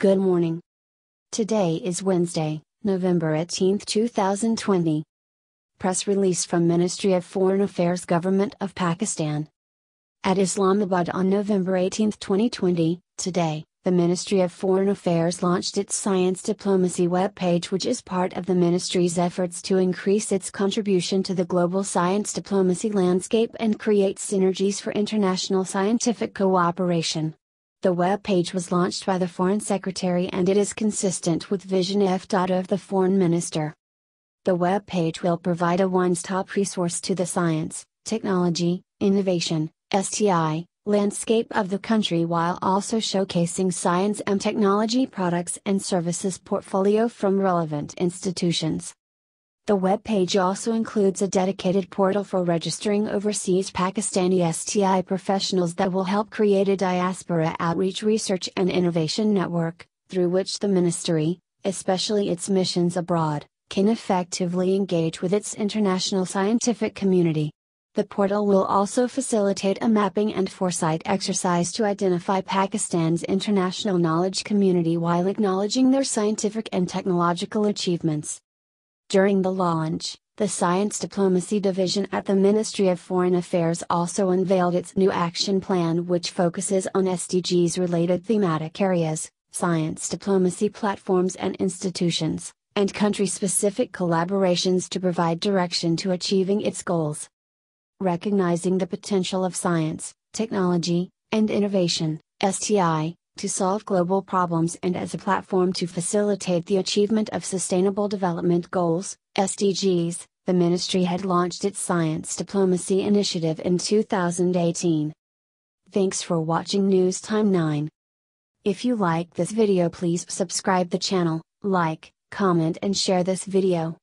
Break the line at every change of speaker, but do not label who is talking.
Good morning. Today is Wednesday, November 18, 2020. Press release from Ministry of Foreign Affairs Government of Pakistan. At Islamabad on November 18, 2020, today, the Ministry of Foreign Affairs launched its Science Diplomacy webpage, which is part of the ministry's efforts to increase its contribution to the global science diplomacy landscape and create synergies for international scientific cooperation. The web page was launched by the Foreign Secretary and it is consistent with Vision F. of the Foreign Minister. The web page will provide a one stop resource to the science, technology, innovation, STI, landscape of the country while also showcasing science and technology products and services portfolio from relevant institutions. The web page also includes a dedicated portal for registering overseas Pakistani STI professionals that will help create a diaspora outreach research and innovation network, through which the ministry, especially its missions abroad, can effectively engage with its international scientific community. The portal will also facilitate a mapping and foresight exercise to identify Pakistan's international knowledge community while acknowledging their scientific and technological achievements. During the launch, the Science Diplomacy Division at the Ministry of Foreign Affairs also unveiled its new action plan, which focuses on SDGs related thematic areas, science diplomacy platforms and institutions, and country specific collaborations to provide direction to achieving its goals. Recognizing the potential of science, technology, and innovation, STI, to solve global problems and as a platform to facilitate the achievement of Sustainable Development Goals, SDGs, the ministry had launched its Science Diplomacy Initiative in 2018. Thanks for watching News Time 9. If you like this video please subscribe the channel, like, comment and share this video.